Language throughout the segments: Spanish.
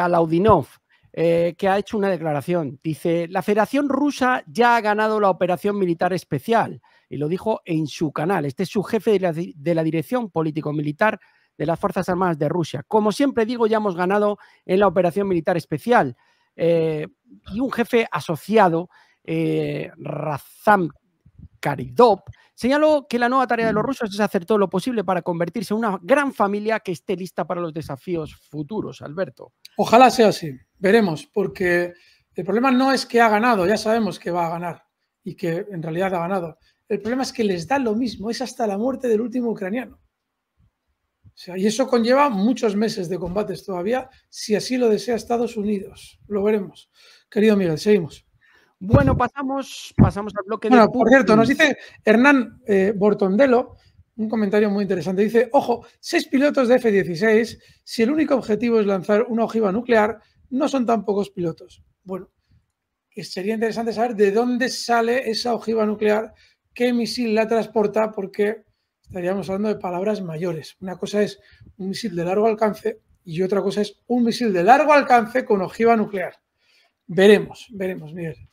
Alaudinov, eh, que ha hecho una declaración. Dice, la Federación Rusa ya ha ganado la operación militar especial, y lo dijo en su canal. Este es su jefe de la, Dirección Político-Militar de las Fuerzas Armadas de Rusia. Como siempre digo, ya hemos ganado en la operación militar especial. Eh, y un jefe asociado, eh, Razam Karidov, Señaló que la nueva tarea de los mm. rusos es hacer todo lo posible para convertirse en una gran familia que esté lista para los desafíos futuros, Alberto. Ojalá sea así, veremos, porque el problema no es que ha ganado, ya sabemos que va a ganar y que en realidad ha ganado. El problema es que les da lo mismo, es hasta la muerte del último ucraniano. y eso conlleva muchos meses de combates todavía, si así lo desea Estados Unidos. Lo veremos. Querido Miguel, seguimos. Bueno, pasamos, pasamos al bloque bueno, Por cierto, nos dice Hernán eh, Bortondelo un comentario muy interesante. Dice: Ojo, seis pilotos de F-16, si el único objetivo es lanzar una ojiva nuclear, no son tan pocos pilotos. Bueno, sería interesante saber de dónde sale esa ojiva nuclear, qué misil la transporta, porque estaríamos hablando de palabras mayores. Una cosa es un misil de largo alcance y otra cosa es un misil de largo alcance con ojiva nuclear. Veremos, veremos,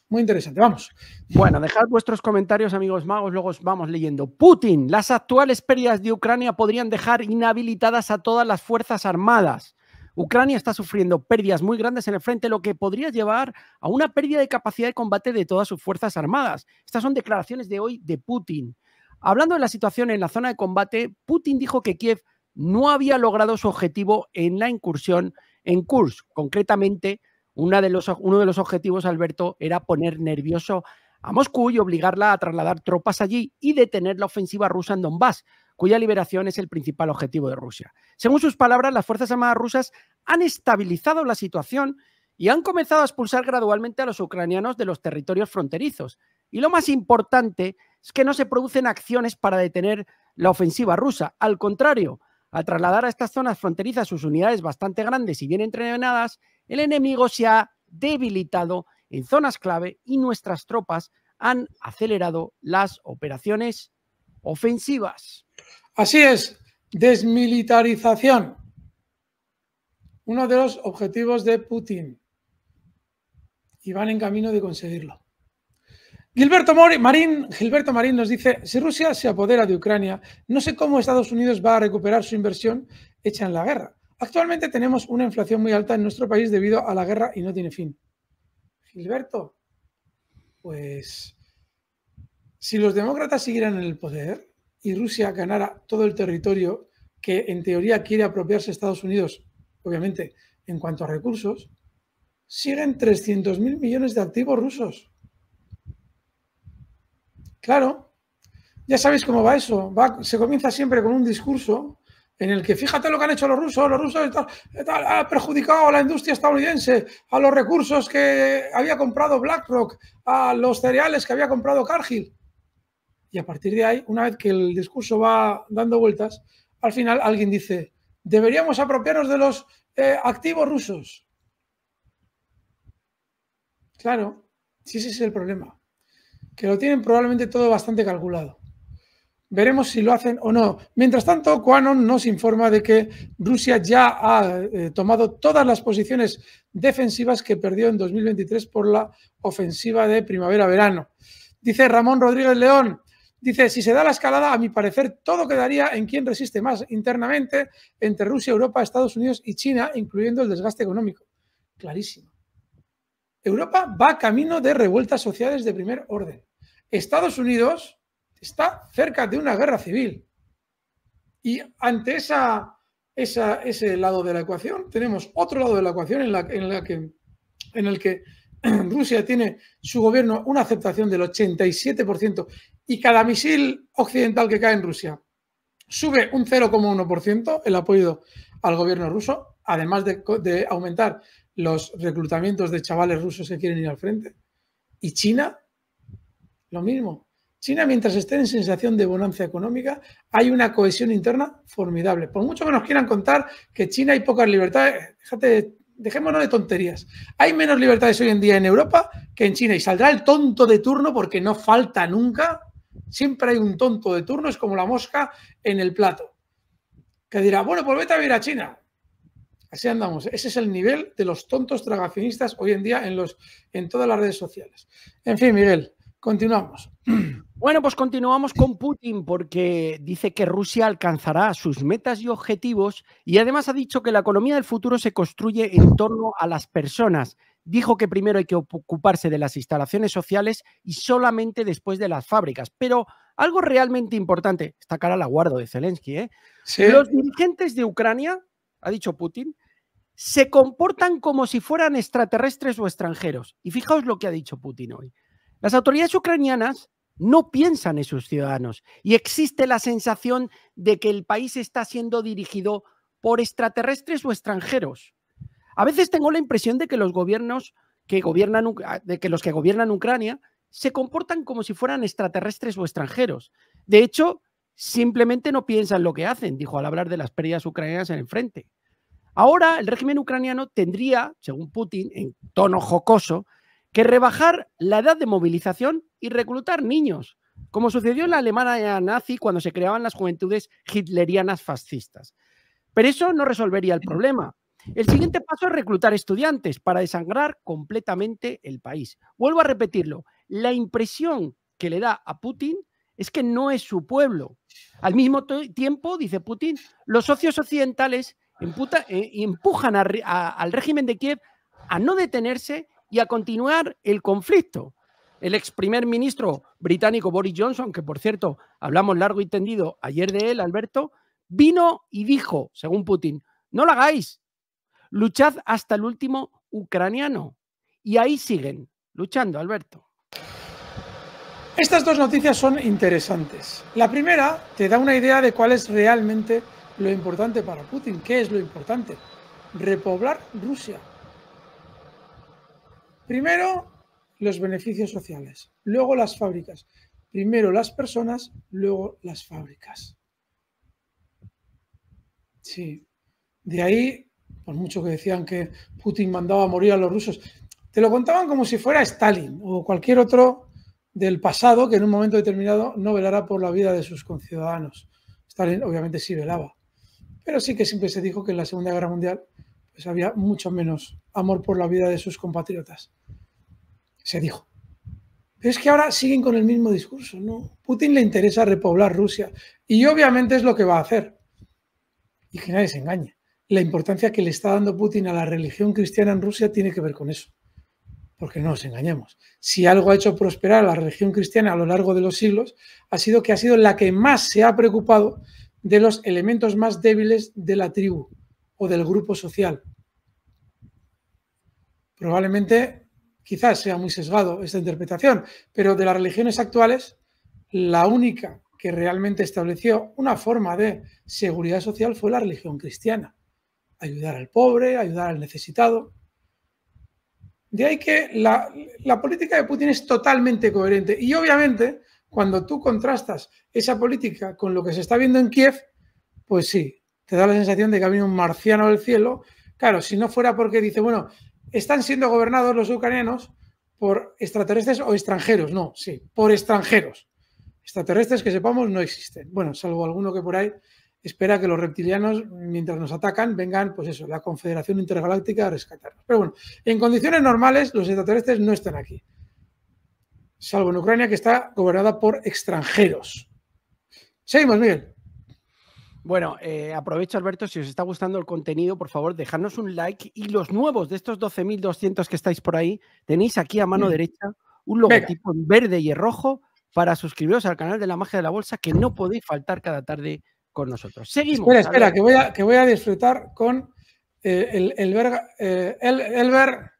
Muy interesante, vamos. Bueno, dejad vuestros comentarios, amigos magos, luego os vamos leyendo. Putin, las actuales pérdidas de Ucrania podrían dejar inhabilitadas a todas las fuerzas armadas. Ucrania está sufriendo pérdidas muy grandes en el frente, lo que podría llevar a una pérdida de capacidad de combate de todas sus fuerzas armadas. Estas son declaraciones de hoy de Putin. Hablando de la situación en la zona de combate, Putin dijo que Kiev no había logrado su objetivo en la incursión en Kursk, concretamente uno de los objetivos, Alberto, era poner nervioso a Moscú y obligarla a trasladar tropas allí y detener la ofensiva rusa en Donbass, cuya liberación es el principal objetivo de Rusia. Según sus palabras, las Fuerzas Armadas rusas han estabilizado la situación y han comenzado a expulsar gradualmente a los ucranianos de los territorios fronterizos. Y lo más importante es que no se producen acciones para detener la ofensiva rusa. Al contrario, al trasladar a estas zonas fronterizas sus unidades bastante grandes y bien entrenadas, el enemigo se ha debilitado en zonas clave y nuestras tropas han acelerado las operaciones ofensivas. Así es, desmilitarización. Uno de los objetivos de Putin. Y van en camino de conseguirlo. Gilberto Marín, Gilberto nos dice, si Rusia se apodera de Ucrania, no sé cómo Estados Unidos va a recuperar su inversión hecha en la guerra. Actualmente tenemos una inflación muy alta en nuestro país debido a la guerra y no tiene fin. Gilberto, pues si los demócratas siguieran en el poder y Rusia ganara todo el territorio que en teoría quiere apropiarse Estados Unidos, obviamente, en cuanto a recursos, siguen 300.000 millones de activos rusos. Claro, ya sabéis cómo va eso. se comienza siempre con un discurso en el que fíjate lo que han hecho los rusos, los rusos han perjudicado a la industria estadounidense, a los recursos que había comprado BlackRock, a los cereales que había comprado Cargill. Y a partir de ahí, una vez que el discurso va dando vueltas, al final alguien dice, deberíamos apropiarnos de los eh, activos rusos. Claro, sí, ese es el problema que lo tienen probablemente todo bastante calculado. Veremos si lo hacen o no. Mientras tanto, Quanon nos informa de que Rusia ya ha eh, tomado todas las posiciones defensivas que perdió en 2023 por la ofensiva de primavera-verano. Dice Ramón Rodríguez León, dice, si se da la escalada, a mi parecer todo quedaría en quién resiste más internamente entre Rusia, Europa, Estados Unidos y China, incluyendo el desgaste económico. Clarísimo. Europa va camino de revueltas sociales de primer orden. Estados Unidos está cerca de una guerra civil. Y ante esa, ese lado de la ecuación, tenemos otro lado de la ecuación en, la, en, la que, en el que Rusia tiene su gobierno una aceptación del 87% y cada misil occidental que cae en Rusia sube un 0,1% el apoyo al gobierno ruso, además de, de aumentar los reclutamientos de chavales rusos que quieren ir al frente. Y China lo mismo. China, mientras esté en sensación de bonanza económica, hay una cohesión interna formidable. Por mucho que nos quieran contar que China hay pocas libertades, dejémonos de tonterías. Hay menos libertades hoy en día en Europa que en China y saldrá el tonto de turno porque no falta nunca. Siempre hay un tonto de turno, es como la mosca en el plato, que dirá, bueno, pues vete a ver a China. Así andamos. Ese es el nivel de los tontos tragacionistas hoy en día en, los, en todas las redes sociales. En fin, Miguel, Continuamos. Bueno, pues continuamos con Putin porque dice que Rusia alcanzará sus metas y objetivos y además ha dicho que la economía del futuro se construye en torno a las personas. Dijo que primero hay que ocuparse de las instalaciones sociales y solamente después de las fábricas. Pero algo realmente importante, esta cara la guardo de Zelensky, ¿eh? los dirigentes de Ucrania, ha dicho Putin, se comportan como si fueran extraterrestres o extranjeros. Y fijaos lo que ha dicho Putin hoy. Las autoridades ucranianas no piensan en sus ciudadanos y existe la sensación de que el país está siendo dirigido por extraterrestres o extranjeros. A veces tengo la impresión de que los gobiernos que gobiernan, ah, de que los que gobiernan Ucrania se comportan como si fueran extraterrestres o extranjeros. De hecho, simplemente no piensan lo que hacen, dijo al hablar de las pérdidas ucranianas en el frente. Ahora el régimen ucraniano tendría, según Putin, en tono jocoso, que rebajar la edad de movilización y reclutar niños, como sucedió en la Alemania nazi cuando se creaban las juventudes hitlerianas fascistas. Pero eso no resolvería el problema. El siguiente paso es reclutar estudiantes para desangrar completamente el país. Vuelvo a repetirlo, la impresión que le da a Putin es que no es su pueblo. Al mismo tiempo, dice Putin, los socios occidentales eh, empujan al régimen de Kiev a no detenerse y a continuar el conflicto. El ex primer ministro británico Boris Johnson, que por cierto hablamos largo y tendido ayer de él, Alberto, vino y dijo, según Putin, no lo hagáis, luchad hasta el último ucraniano. Y ahí siguen, luchando, Alberto. Estas dos noticias son interesantes. La primera te da una idea de cuál es realmente lo importante para Putin. ¿Qué es lo importante? Repoblar Rusia. Primero, los beneficios sociales, luego las fábricas. Primero las personas, luego las fábricas. Sí. De ahí, por mucho que decían que Putin mandaba a morir a los rusos, te lo contaban como si fuera Stalin o cualquier otro del pasado que en un momento determinado no velara por la vida de sus conciudadanos. Stalin obviamente sí velaba, pero sí que siempre se dijo que en la Segunda Guerra Mundial pues había mucho menos amor por la vida de sus compatriotas. Se dijo. Pero es que ahora siguen con el mismo discurso, ¿no? Putin le interesa repoblar Rusia y obviamente es lo que va a hacer. Y que nadie se engañe. La importancia que le está dando Putin a la religión cristiana en Rusia tiene que ver con eso. Porque no nos engañemos. Si algo ha hecho prosperar a la religión cristiana a lo largo de los siglos, ha sido que ha sido la que más se ha preocupado de los elementos más débiles de la tribu, o del grupo social. Probablemente, quizás sea muy sesgado esta interpretación, pero de las religiones actuales, la única que realmente estableció una forma de seguridad social fue la religión cristiana. Ayudar al pobre, ayudar al necesitado. De ahí que la, la política de Putin es totalmente coherente. Y obviamente, cuando tú contrastas esa política con lo que se está viendo en Kiev, pues sí, te da la sensación de que ha venido un marciano del cielo. Claro, si no fuera porque dice, bueno, están siendo gobernados los ucranianos por extraterrestres o extranjeros, no, sí, por extranjeros. Extraterrestres que sepamos no existen. Bueno, salvo alguno que por ahí espera que los reptilianos, mientras nos atacan, vengan, pues eso, la Confederación Intergaláctica a rescatarnos. Pero bueno, en condiciones normales los extraterrestres no están aquí. Salvo en Ucrania, que está gobernada por extranjeros. Seguimos, Miguel. Bueno, eh, aprovecho, Alberto, si os está gustando el contenido, por favor, dejadnos un like y los nuevos de estos 12.200 que estáis por ahí, tenéis aquí a mano mm. derecha un logotipo en verde y en rojo para suscribiros al canal de la magia de la bolsa que no podéis faltar cada tarde con nosotros. Seguimos. Espera, espera, que voy, a, que voy a disfrutar con eh, el, el, verga, eh, el, ver,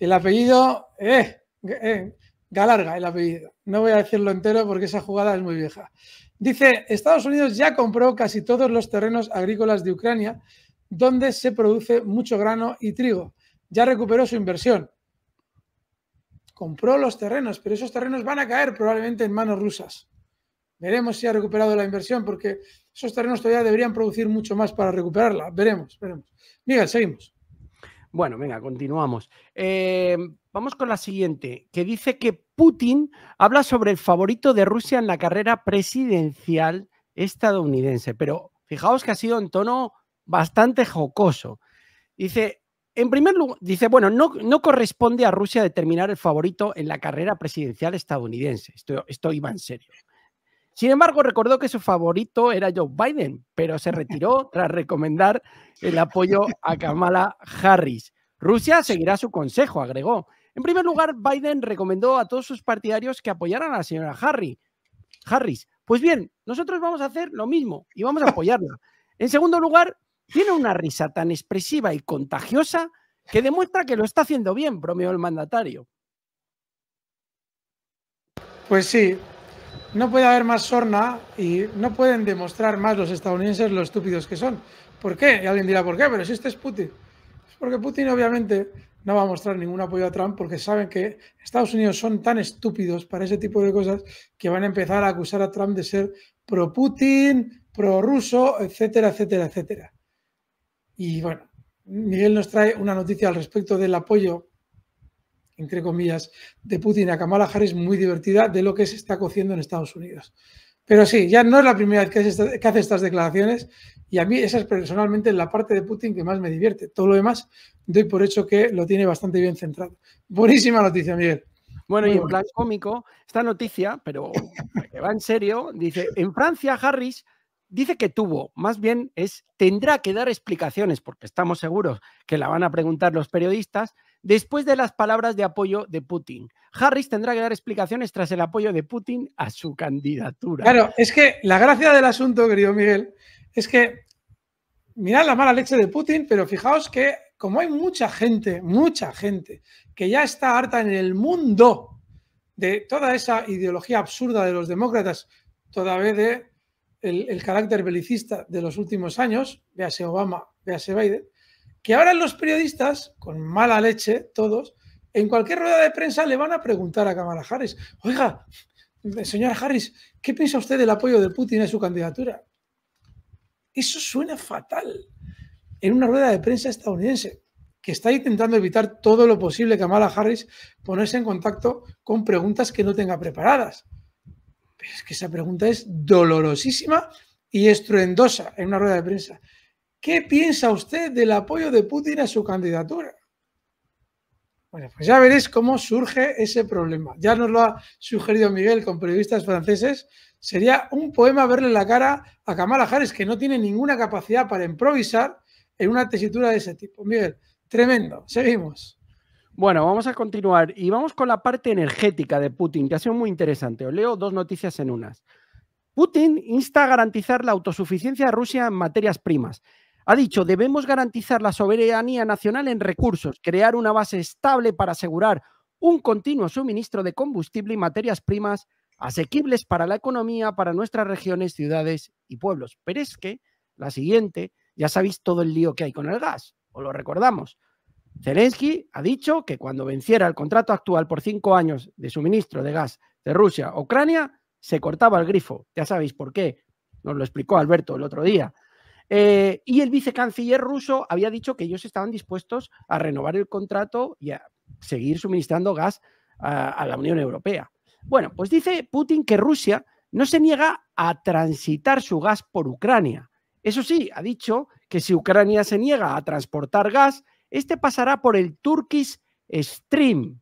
el apellido, eh, eh, Galarga, el apellido. No voy a decirlo entero porque esa jugada es muy vieja. Dice, Estados Unidos ya compró casi todos los terrenos agrícolas de Ucrania, donde se produce mucho grano y trigo. Ya recuperó su inversión. Compró los terrenos, pero esos terrenos van a caer probablemente en manos rusas. Veremos si ha recuperado la inversión, porque esos terrenos todavía deberían producir mucho más para recuperarla. Veremos, veremos. Miguel, seguimos. Bueno, venga, continuamos. Eh, vamos con la siguiente, que dice que Putin habla sobre el favorito de Rusia en la carrera presidencial estadounidense, pero fijaos que ha sido en tono bastante jocoso. Dice, en primer lugar, dice, bueno, no, no corresponde a Rusia determinar el favorito en la carrera presidencial estadounidense. Esto, esto iba en serio. Sin embargo, recordó que su favorito era Joe Biden, pero se retiró tras recomendar el apoyo a Kamala Harris. Rusia seguirá su consejo, agregó. En primer lugar, Biden recomendó a todos sus partidarios que apoyaran a la señora Harry, Harris. Pues bien, nosotros vamos a hacer lo mismo y vamos a apoyarla. En segundo lugar, tiene una risa tan expresiva y contagiosa que demuestra que lo está haciendo bien, bromeó el mandatario. Pues sí, no puede haber más sorna y no pueden demostrar más los estadounidenses lo estúpidos que son. ¿Por qué? Y alguien dirá, ¿por qué? Pero si este es Putin. Es porque Putin obviamente no va a mostrar ningún apoyo a Trump porque saben que Estados Unidos son tan estúpidos para ese tipo de cosas que van a empezar a acusar a Trump de ser pro-Putin, pro-ruso, etcétera, etcétera, etcétera. Y bueno, Miguel nos trae una noticia al respecto del apoyo entre comillas, de Putin a Kamala Harris muy divertida de lo que se está cociendo en Estados Unidos. Pero sí, ya no es la primera vez que, hace estas declaraciones y a mí esa es personalmente la parte de Putin que más me divierte. Todo lo demás doy por hecho que lo tiene bastante bien centrado. Buenísima noticia, Miguel. Bueno, y en plan cómico, esta noticia, pero que va en serio, dice, en Francia Harris dice que tuvo, más bien es, tendrá que dar explicaciones, porque estamos seguros que la van a preguntar los periodistas, después de las palabras de apoyo de Putin. Harris tendrá que dar explicaciones tras el apoyo de Putin a su candidatura. Claro, es que la gracia del asunto, querido Miguel, es que mirad la mala leche de Putin, pero fijaos que como hay mucha gente, mucha gente, que ya está harta en el mundo de toda esa ideología absurda de los demócratas, todavía de el, el carácter belicista de los últimos años, véase Obama, véase Biden, que ahora los periodistas, con mala leche todos, en cualquier rueda de prensa le van a preguntar a Kamala Harris, oiga, señora Harris, ¿qué piensa usted del apoyo de Putin a su candidatura? Eso suena fatal en una rueda de prensa estadounidense que está intentando evitar todo lo posible Kamala Harris ponerse en contacto con preguntas que no tenga preparadas. Pero es que esa pregunta es dolorosísima y estruendosa en una rueda de prensa. ¿Qué piensa usted del apoyo de Putin a su candidatura? Bueno, pues ya veréis cómo surge ese problema. Ya nos lo ha sugerido Miguel con periodistas franceses. Sería un poema verle la cara a Kamala Harris, que no tiene ninguna capacidad para improvisar en una tesitura de ese tipo. Miguel, tremendo. Seguimos. Bueno, vamos a continuar y vamos con la parte energética de Putin, que ha sido muy interesante. Os leo dos noticias en unas. Putin insta a garantizar la autosuficiencia de Rusia en materias primas ha dicho, debemos garantizar la soberanía nacional en recursos, crear una base estable para asegurar un continuo suministro de combustible y materias primas asequibles para la economía, para nuestras regiones, ciudades y pueblos. Pero es que la siguiente, ya sabéis todo el lío que hay con el gas, os lo recordamos. Zelensky ha dicho que cuando venciera el contrato actual por cinco años de suministro de gas de Rusia a Ucrania, se cortaba el grifo. Ya sabéis por qué. Nos lo explicó Alberto el otro día. Eh, y el vicecanciller ruso había dicho que ellos estaban dispuestos a renovar el contrato y a seguir suministrando gas a, a la Unión Europea. Bueno, pues dice Putin que Rusia no se niega a transitar su gas por Ucrania. Eso sí, ha dicho que si Ucrania se niega a transportar gas, este pasará por el Turkish Stream,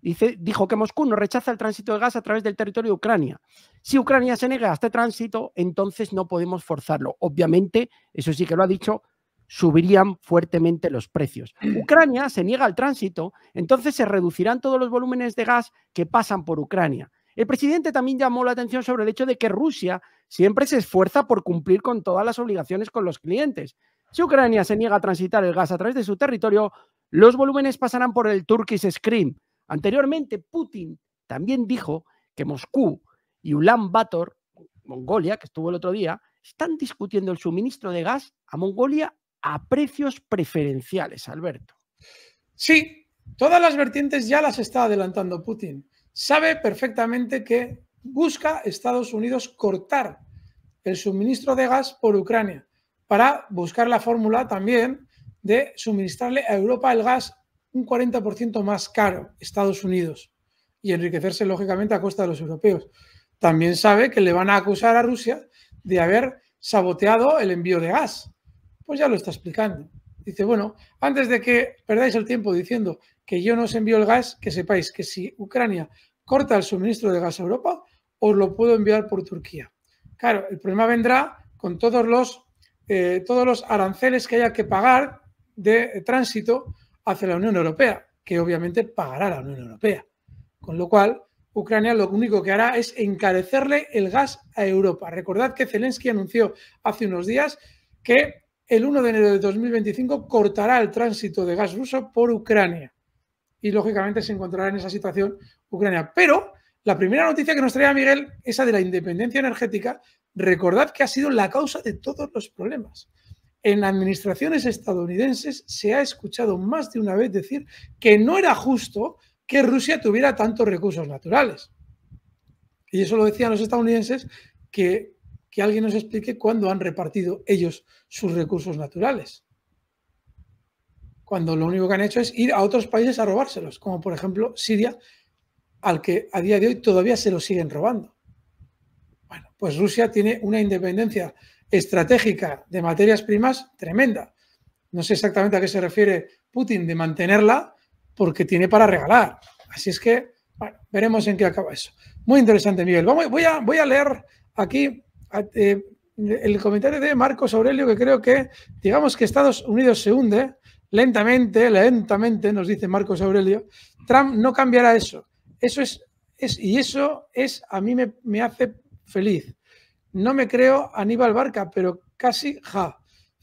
dijo que Moscú no rechaza el tránsito de gas a través del territorio de Ucrania. Si Ucrania se niega a este tránsito, entonces no podemos forzarlo. Obviamente, eso sí que lo ha dicho, subirían fuertemente los precios. Ucrania se niega al tránsito, entonces se reducirán todos los volúmenes de gas que pasan por Ucrania. El presidente también llamó la atención sobre el hecho de que Rusia siempre se esfuerza por cumplir con todas las obligaciones con los clientes. Si Ucrania se niega a transitar el gas a través de su territorio, los volúmenes pasarán por el Turkish Scream, Anteriormente, Putin también dijo que Moscú y Ulan Bator, Mongolia, que estuvo el otro día, están discutiendo el suministro de gas a Mongolia a precios preferenciales, Alberto. Sí, todas las vertientes ya las está adelantando Putin. Sabe perfectamente que busca Estados Unidos cortar el suministro de gas por Ucrania para buscar la fórmula también de suministrarle a Europa el gas un 40% más caro Estados Unidos y enriquecerse lógicamente a costa de los europeos. También sabe que le van a acusar a Rusia de haber saboteado el envío de gas. Pues ya lo está explicando. Dice, bueno, antes de que perdáis el tiempo diciendo que yo no os envío el gas, que sepáis que si Ucrania corta el suministro de gas a Europa, os lo puedo enviar por Turquía. Claro, el problema vendrá con todos los, eh, todos los aranceles que haya que pagar de eh, tránsito hacia la Unión Europea, que obviamente pagará la Unión Europea. Con lo cual, Ucrania lo único que hará es encarecerle el gas a Europa. Recordad que Zelensky anunció hace unos días que el 1 de enero de 2025 cortará el tránsito de gas ruso por Ucrania. Y lógicamente se encontrará en esa situación Ucrania. Pero la primera noticia que nos traía Miguel, esa de la independencia energética, recordad que ha sido la causa de todos los problemas en administraciones estadounidenses se ha escuchado más de una vez decir que no era justo que Rusia tuviera tantos recursos naturales. Y eso lo decían los estadounidenses, que, alguien nos explique cuándo han repartido ellos sus recursos naturales. Cuando lo único que han hecho es ir a otros países a robárselos, como por ejemplo Siria, al que a día de hoy todavía se lo siguen robando. Bueno, pues Rusia tiene una independencia estratégica de materias primas tremenda. No sé exactamente a qué se refiere Putin de mantenerla porque tiene para regalar. Así es que bueno, veremos en qué acaba eso. Muy interesante, Miguel. Vamos, voy, a, voy a leer aquí eh, el comentario de Marcos Aurelio que creo que, digamos que Estados Unidos se hunde lentamente, lentamente, nos dice Marcos Aurelio. Trump no cambiará eso. Eso es, es y eso es a mí me, me hace feliz no me creo Aníbal Barca, pero casi ja.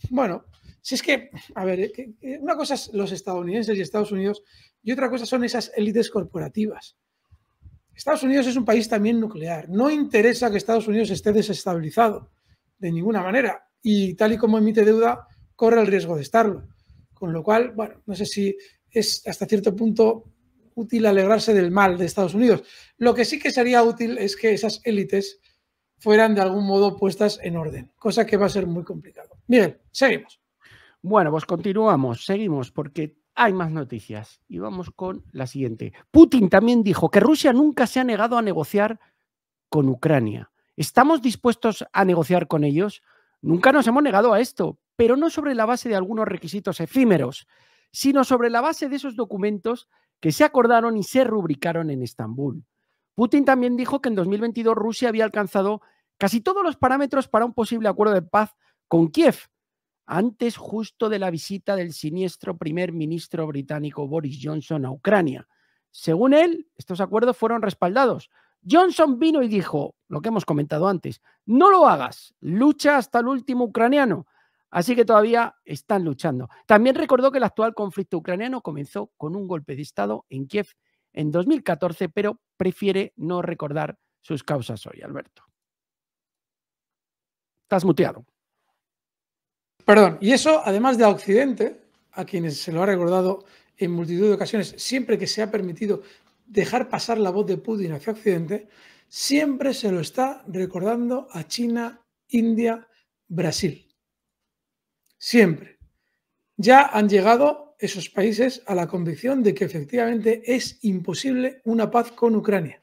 Bueno, si es que, a ver, eh, eh, una cosa es los estadounidenses y Estados Unidos y otra cosa son esas élites corporativas. Estados Unidos es un país también nuclear. No interesa que Estados Unidos esté desestabilizado de ninguna manera y tal y como emite deuda, corre el riesgo de estarlo. Con lo cual, bueno, no sé si es hasta cierto punto útil alegrarse del mal de Estados Unidos. Lo que sí que sería útil es que esas élites fueran de algún modo puestas en orden, cosa que va a ser muy complicado. Bien, seguimos. Bueno, pues continuamos, seguimos, porque hay más noticias y vamos con la siguiente. Putin también dijo que Rusia nunca se ha negado a negociar con Ucrania. ¿Estamos dispuestos a negociar con ellos? Nunca nos hemos negado a esto, pero no sobre la base de algunos requisitos efímeros, sino sobre la base de esos documentos que se acordaron y se rubricaron en Estambul. Putin también dijo que en 2022 Rusia había alcanzado casi todos los parámetros para un posible acuerdo de paz con Kiev, antes justo de la visita del siniestro primer ministro británico Boris Johnson a Ucrania. Según él, estos acuerdos fueron respaldados. Johnson vino y dijo, lo que hemos comentado antes, no lo hagas, lucha hasta el último ucraniano. Así que todavía están luchando. También recordó que el actual conflicto ucraniano comenzó con un golpe de Estado en Kiev en 2014, pero prefiere no recordar sus causas hoy, Alberto. Estás muteado. Perdón, y eso, además de a Occidente, a quienes se lo ha recordado en multitud de ocasiones, siempre que se ha permitido dejar pasar la voz de Putin hacia Occidente, siempre se lo está recordando a China, India, Brasil. Siempre. Ya han llegado esos países a la convicción de que efectivamente es imposible una paz con Ucrania.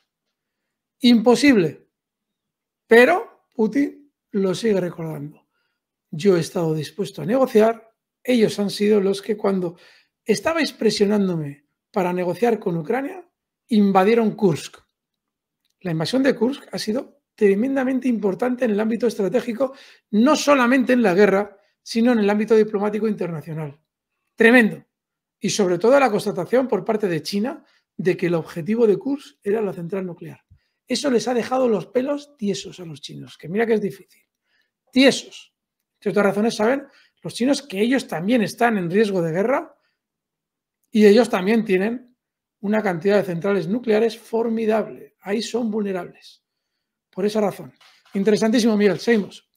Imposible. Pero Putin lo sigue recordando. Yo he estado dispuesto a negociar, ellos han sido los que cuando estabais presionándome para negociar con Ucrania, invadieron Kursk. La invasión de Kursk ha sido tremendamente importante en el ámbito estratégico, no solamente en la guerra, sino en el ámbito diplomático internacional. Tremendo. Y sobre todo la constatación por parte de China de que el objetivo de Kursk era la central nuclear. Eso les ha dejado los pelos tiesos a los chinos, que mira que es difícil tiesos. De otras razones, saben los chinos que ellos también están en riesgo de guerra y ellos también tienen una cantidad de centrales nucleares formidable. Ahí son vulnerables. Por esa razón. Interesantísimo, Miguel. Seguimos.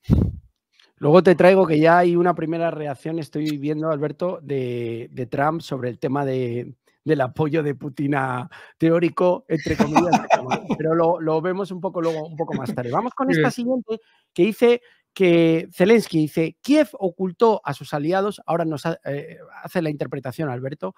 Luego te traigo que ya hay una primera reacción, estoy viendo, Alberto, de, Trump sobre el tema del apoyo de Putin a teórico, entre comillas, pero lo, vemos un poco luego, un poco más tarde. Vamos con esta siguiente que dice que Zelensky dice, Kiev ocultó a sus aliados, ahora nos eh, hace la interpretación Alberto,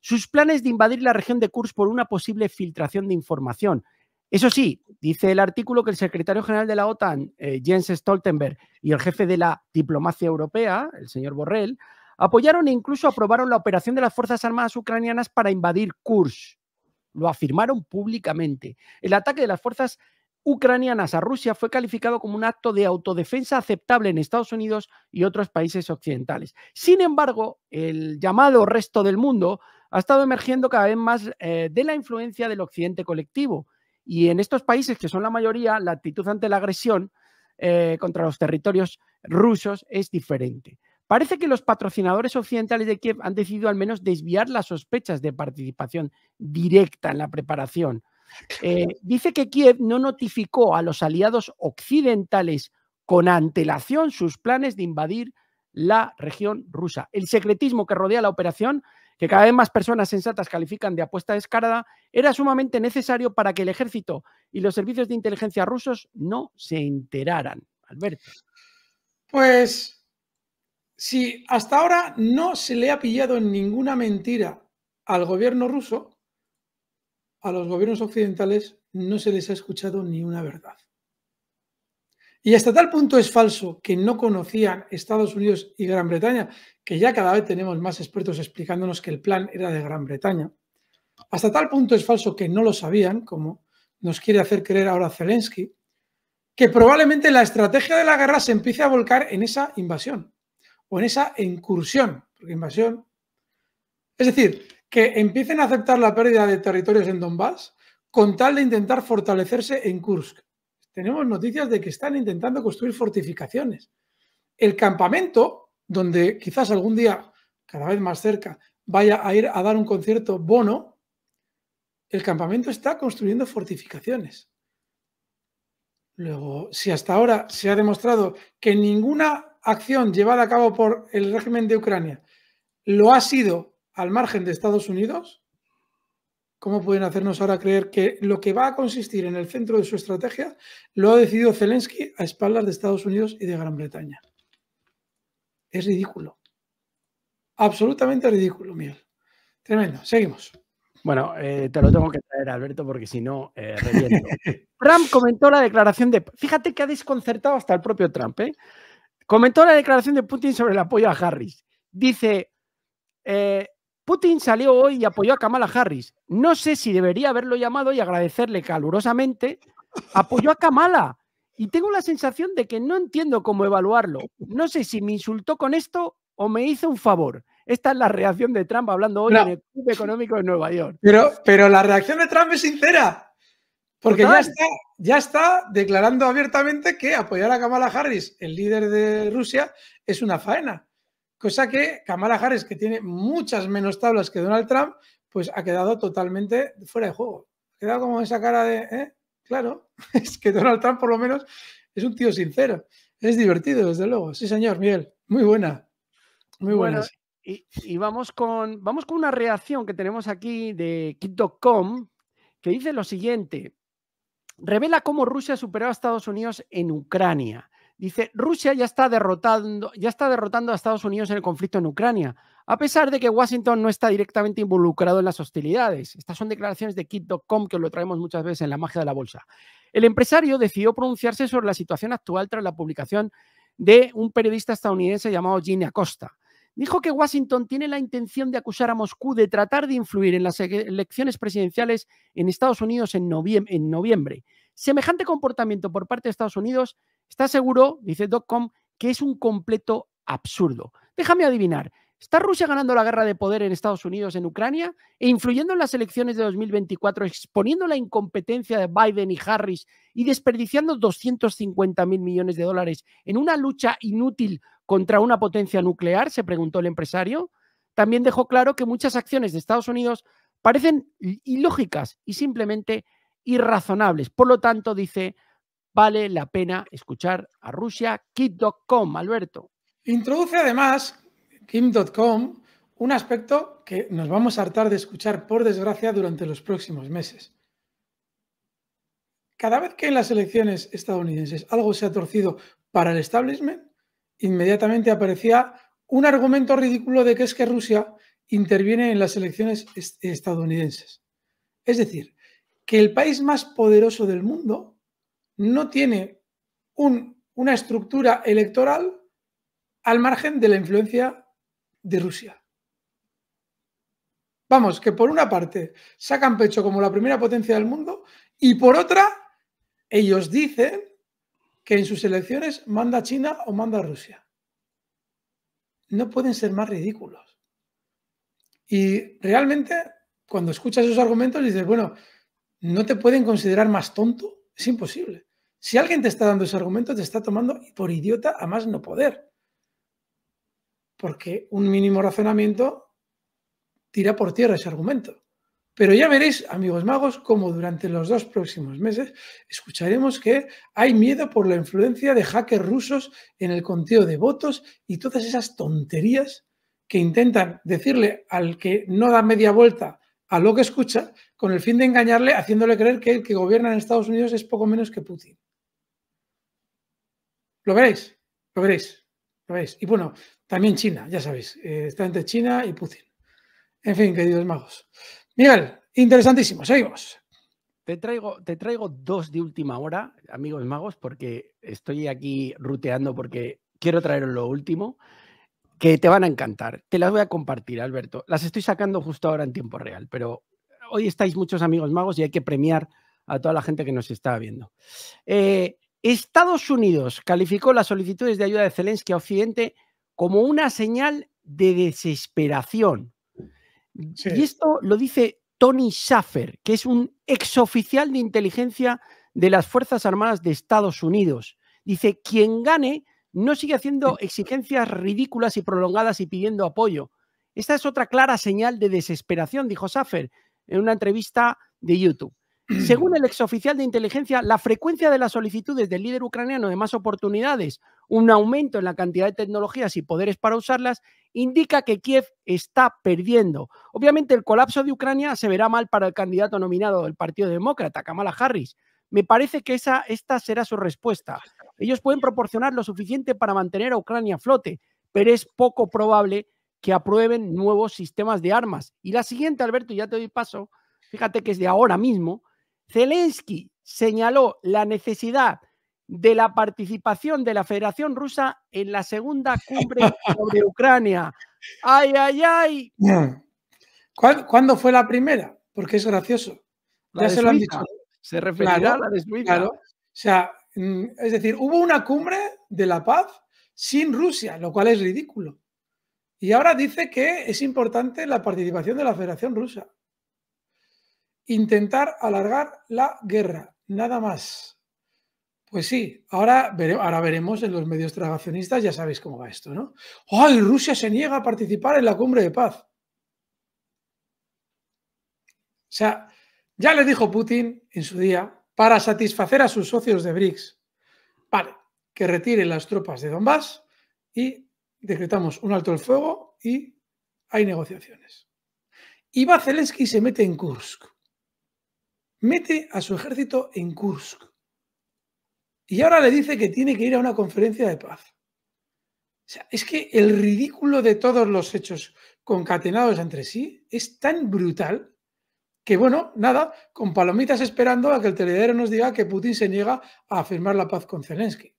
sus planes de invadir la región de Kursk por una posible filtración de información. Eso sí, dice el artículo que el secretario general de la OTAN, eh, Jens Stoltenberg, y el jefe de la diplomacia europea, el señor Borrell, apoyaron e incluso aprobaron la operación de las Fuerzas Armadas ucranianas para invadir Kursk. Lo afirmaron públicamente. El ataque de las Fuerzas ucranianas a Rusia fue calificado como un acto de autodefensa aceptable en Estados Unidos y otros países occidentales. Sin embargo, el llamado resto del mundo ha estado emergiendo cada vez más eh, de la influencia del occidente colectivo. Y en estos países, que son la mayoría, la actitud ante la agresión eh, contra los territorios rusos es diferente. Parece que los patrocinadores occidentales de Kiev han decidido al menos desviar las sospechas de participación directa en la preparación eh, dice que Kiev no notificó a los aliados occidentales con antelación sus planes de invadir la región rusa. El secretismo que rodea la operación, que cada vez más personas sensatas califican de apuesta descarada, era sumamente necesario para que el ejército y los servicios de inteligencia rusos no se enteraran. Alberto. Pues si hasta ahora no se le ha pillado en ninguna mentira al gobierno ruso, a los gobiernos occidentales no se les ha escuchado ni una verdad. Y hasta tal punto es falso que no conocían Estados Unidos y Gran Bretaña, que ya cada vez tenemos más expertos explicándonos que el plan era de Gran Bretaña. Hasta tal punto es falso que no lo sabían, como nos quiere hacer creer ahora Zelensky, que probablemente la estrategia de la guerra se empiece a volcar en esa invasión o en esa incursión, porque invasión. Es decir, que empiecen a aceptar la pérdida de territorios en Donbass con tal de intentar fortalecerse en Kursk. Tenemos noticias de que están intentando construir fortificaciones. El campamento, donde quizás algún día, cada vez más cerca, vaya a ir a dar un concierto bono, el campamento está construyendo fortificaciones. Luego, si hasta ahora se ha demostrado que ninguna acción llevada a cabo por el régimen de Ucrania lo ha sido al margen de Estados Unidos, ¿cómo pueden hacernos ahora creer que lo que va a consistir en el centro de su estrategia lo ha decidido Zelensky a espaldas de Estados Unidos y de Gran Bretaña? Es ridículo. Absolutamente ridículo, Miguel. Tremendo. Seguimos. Bueno, eh, te lo tengo que traer, Alberto, porque si no, eh, reviento. Trump comentó la declaración de. Fíjate que ha desconcertado hasta el propio Trump, ¿eh? Comentó la declaración de Putin sobre el apoyo a Harris. Dice: eh, Putin salió hoy y apoyó a Kamala Harris. No sé si debería haberlo llamado y agradecerle calurosamente. Apoyó a Kamala. Y tengo la sensación de que no entiendo cómo evaluarlo. No sé si me insultó con esto o me hizo un favor. Esta es la reacción de Trump hablando hoy en el Club Económico de Nueva York. Pero, pero la reacción de Trump es sincera. Porque ya está, ya está declarando abiertamente que apoyar a Kamala Harris, el líder de Rusia, es una faena cosa que Kamala Harris, que tiene muchas menos tablas que Donald Trump, pues ha quedado totalmente fuera de juego. Ha quedado como esa cara de, ¿eh? claro, es que Donald Trump por lo menos es un tío sincero. Es divertido, desde luego. Sí, señor, Miguel. Muy buena. Muy buena. y, vamos, con, vamos con una reacción que tenemos aquí de Kid.com que dice lo siguiente. Revela cómo Rusia superó a Estados Unidos en Ucrania. Dice, Rusia ya está, derrotando, ya está derrotando a Estados Unidos en el conflicto en Ucrania, a pesar de que Washington no está directamente involucrado en las hostilidades. Estas son declaraciones de Kit.com que lo traemos muchas veces en la magia de la bolsa. El empresario decidió pronunciarse sobre la situación actual tras la publicación de un periodista estadounidense llamado Gene Acosta. Dijo que Washington tiene la intención de acusar a Moscú de tratar de influir en las elecciones presidenciales en Estados Unidos en noviembre. Semejante comportamiento por parte de Estados Unidos Está seguro, dice Dotcom, que es un completo absurdo. Déjame adivinar, ¿Está Rusia ganando la guerra de poder en Estados Unidos, en Ucrania, e influyendo en las elecciones de 2024, exponiendo la incompetencia de Biden y Harris y desperdiciando 250 mil millones de dólares en una lucha inútil contra una potencia nuclear? Se preguntó el empresario. También dejó claro que muchas acciones de Estados Unidos parecen ilógicas y simplemente irrazonables. Por lo tanto, dice, vale la pena escuchar a Rusia, Kim.com Alberto. Introduce además Kim.com un aspecto que nos vamos a hartar de escuchar, por desgracia, durante los próximos meses. Cada vez que en las elecciones estadounidenses algo se ha torcido para el establishment, inmediatamente aparecía un argumento ridículo de que es que Rusia interviene en las elecciones estadounidenses. Es decir, que el país más poderoso del mundo no tiene una estructura electoral al margen de la influencia de Rusia. Vamos, que por una parte sacan pecho como la primera potencia del mundo y por otra ellos dicen que en sus elecciones manda China o manda Rusia. No pueden ser más ridículos. Y realmente cuando escuchas esos argumentos dices, bueno, ¿no te pueden considerar más tonto? Es imposible. Si alguien te está dando ese argumento, te está tomando por idiota a más no poder. Porque un mínimo razonamiento tira por tierra ese argumento. Pero ya veréis, amigos magos, cómo durante los dos próximos meses escucharemos que hay miedo por la influencia de hackers rusos en el conteo de votos y todas esas tonterías que intentan decirle al que no da media vuelta a lo que escucha con el fin de engañarle haciéndole creer que el que gobierna en Estados Unidos es poco menos que Putin. Lo veréis, lo veréis, lo veréis. Y bueno, también China, ya sabéis, eh, está entre China y Putin. En fin, queridos magos. Miguel, interesantísimo, seguimos. Te traigo, te traigo dos de última hora, amigos magos, porque estoy aquí ruteando porque quiero traeros lo último, que te van a encantar. Te las voy a compartir, Alberto. Las estoy sacando justo ahora en tiempo real, pero hoy estáis muchos amigos magos y hay que premiar a toda la gente que nos está viendo. Eh, Estados Unidos calificó las solicitudes de ayuda de Zelensky a Occidente como una señal de desesperación. Y esto lo dice Tony Schaffer, que es un exoficial de inteligencia de las Fuerzas Armadas de Estados Unidos. Dice, quien gane no sigue haciendo exigencias ridículas y prolongadas y pidiendo apoyo. Esta es otra clara señal de desesperación, dijo Schaffer en una entrevista de YouTube. Según el exoficial de inteligencia, la frecuencia de las solicitudes del líder ucraniano de más oportunidades, un aumento en la cantidad de tecnologías y poderes para usarlas, indica que Kiev está perdiendo. Obviamente el colapso de Ucrania se verá mal para el candidato nominado del Partido Demócrata, Kamala Harris. Me parece que esa, esta será su respuesta. Ellos pueden proporcionar lo suficiente para mantener a Ucrania a flote, pero es poco probable que aprueben nuevos sistemas de armas. Y la siguiente, Alberto, ya te doy paso, fíjate que es de ahora mismo, Zelensky señaló la necesidad de la participación de la Federación Rusa en la segunda cumbre sobre Ucrania. ¡Ay, ay, ay! ¿Cuándo fue la primera? Porque es gracioso. Ya se lo han dicho. Se referirá a la de O sea, mm, es decir, hubo una cumbre de la paz sin Rusia, lo cual es ridículo. Y ahora dice que es importante la participación de la Federación Rusa intentar alargar la guerra, nada más. Pues sí, ahora, ahora veremos en los medios tragacionistas, ya sabéis cómo va esto, ¿no? ¡Ay, Rusia se niega a participar en la cumbre de paz! O sea, ya le dijo Putin en su día, para satisfacer a sus socios de BRICS, vale, que retiren las tropas de Donbass y decretamos un alto el fuego y hay negociaciones. Y Zelensky se mete en Kursk mete a su ejército en Kursk. Y ahora le dice que tiene que ir a una conferencia de paz. O sea, es que el ridículo de todos los hechos concatenados entre sí es tan brutal que, bueno, nada, con palomitas esperando a que el teledero nos diga que Putin se niega a firmar la paz con Zelensky.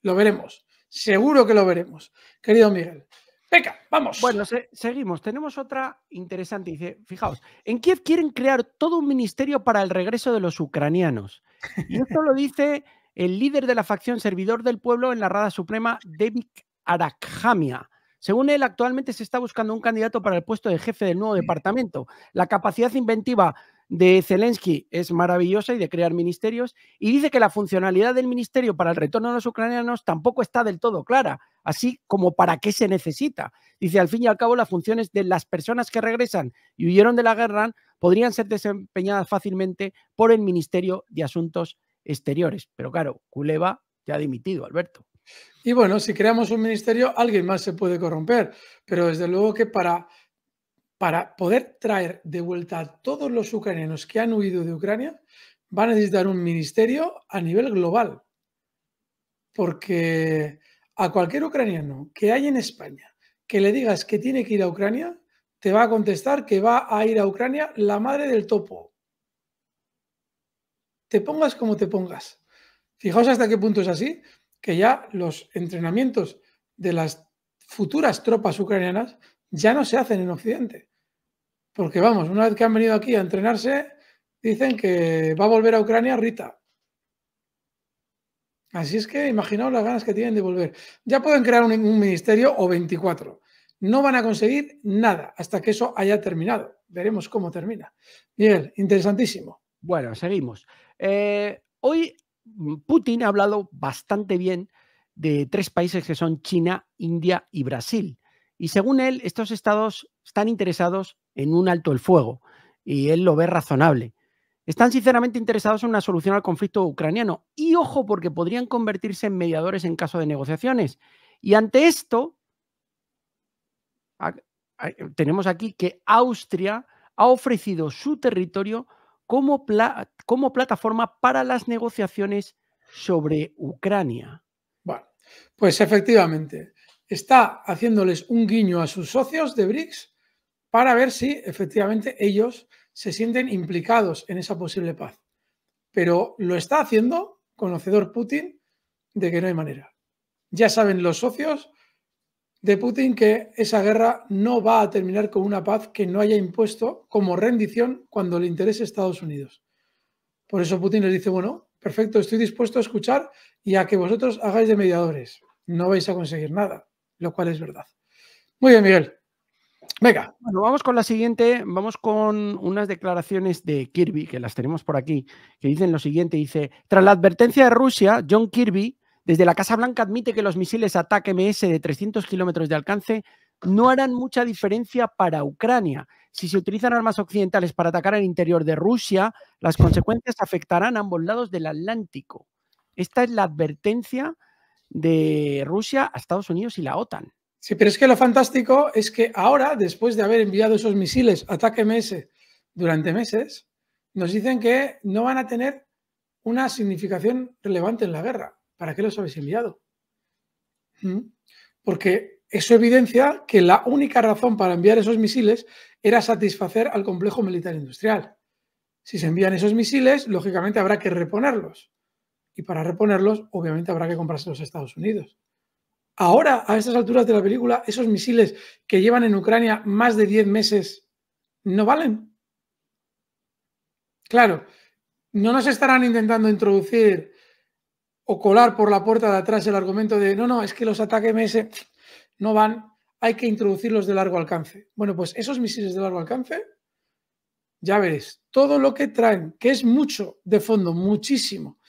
Lo veremos, seguro que lo veremos. Querido Miguel, Venga, vamos. Bueno, seguimos. Tenemos otra interesante. Dice, fijaos, en Kiev quieren crear todo un ministerio para el regreso de los ucranianos. Y esto lo dice el líder de la facción Servidor del Pueblo en la Rada Suprema, David Arakhamia. Según él, actualmente se está buscando un candidato para el puesto de jefe del nuevo departamento. La capacidad inventiva de Zelensky es maravillosa y de crear ministerios, y dice que la funcionalidad del ministerio para el retorno de los ucranianos tampoco está del todo clara así como para qué se necesita. Dice, al fin y al cabo, las funciones de las personas que regresan y huyeron de la guerra podrían ser desempeñadas fácilmente por el Ministerio de Asuntos Exteriores. Pero claro, Culeva ya ha dimitido, Alberto. Y bueno, si creamos un ministerio, alguien más se puede corromper, pero desde luego que para, para poder traer de vuelta a todos los ucranianos que han huido de Ucrania, va a necesitar un ministerio a nivel global, porque a cualquier ucraniano que hay en España que le digas que tiene que ir a Ucrania, te va a contestar que va a ir a Ucrania la madre del topo. Te pongas como te pongas. Fijaos hasta qué punto es así, que ya los entrenamientos de las futuras tropas ucranianas ya no se hacen en Occidente. Porque vamos, una vez que han venido aquí a entrenarse, dicen que va a volver a Ucrania Rita. Así es que imaginaos las ganas que tienen de volver. Ya pueden crear un, ministerio o 24. No van a conseguir nada hasta que eso haya terminado. Veremos cómo termina. Miguel, interesantísimo. Bueno, seguimos. Eh, hoy Putin ha hablado bastante bien de tres países que son China, India y Brasil. Y según él, estos estados están interesados en un alto el fuego y él lo ve razonable. Están sinceramente interesados en una solución al conflicto ucraniano y ojo porque podrían convertirse en mediadores en caso de negociaciones. Y ante esto, tenemos aquí que Austria ha ofrecido su territorio como, como plataforma para las negociaciones sobre Ucrania. Bueno, pues efectivamente, está haciéndoles un guiño a sus socios de BRICS para ver si efectivamente ellos se sienten implicados en esa posible paz. Pero lo está haciendo, conocedor Putin, de que no hay manera. Ya saben los socios de Putin que esa guerra no va a terminar con una paz que no haya impuesto como rendición cuando le interese a Estados Unidos. Por eso Putin les dice, bueno, perfecto, estoy dispuesto a escuchar y a que vosotros hagáis de mediadores. No vais a conseguir nada, lo cual es verdad. Muy bien, Miguel. Venga. Bueno, vamos con la siguiente. Vamos con unas declaraciones de Kirby, que las tenemos por aquí, que dicen lo siguiente. Dice, tras la advertencia de Rusia, John Kirby, desde la Casa Blanca, admite que los misiles ataque MS de 300 kilómetros de alcance no harán mucha diferencia para Ucrania. Si se utilizan armas occidentales para atacar el interior de Rusia, las consecuencias afectarán a ambos lados del Atlántico. Esta es la advertencia de Rusia a Estados Unidos y la OTAN. Sí, pero es que lo fantástico es que ahora, después de haber enviado esos misiles ataque MS durante meses, nos dicen que no van a tener una significación relevante en la guerra. ¿Para qué los habéis enviado? ¿Mm? Porque eso evidencia que la única razón para enviar esos misiles era satisfacer al complejo militar industrial. Si se envían esos misiles, lógicamente habrá que reponerlos. Y para reponerlos, obviamente habrá que comprarse los Estados Unidos. Ahora, a estas alturas de la película, esos misiles que llevan en Ucrania más de 10 meses no valen. Claro, no nos estarán intentando introducir o colar por la puerta de atrás el argumento de no, no, es que los ataques MS no van, hay que introducirlos de largo alcance. Bueno, pues esos misiles de largo alcance, ya veréis, todo lo que traen, que es mucho de fondo, muchísimo,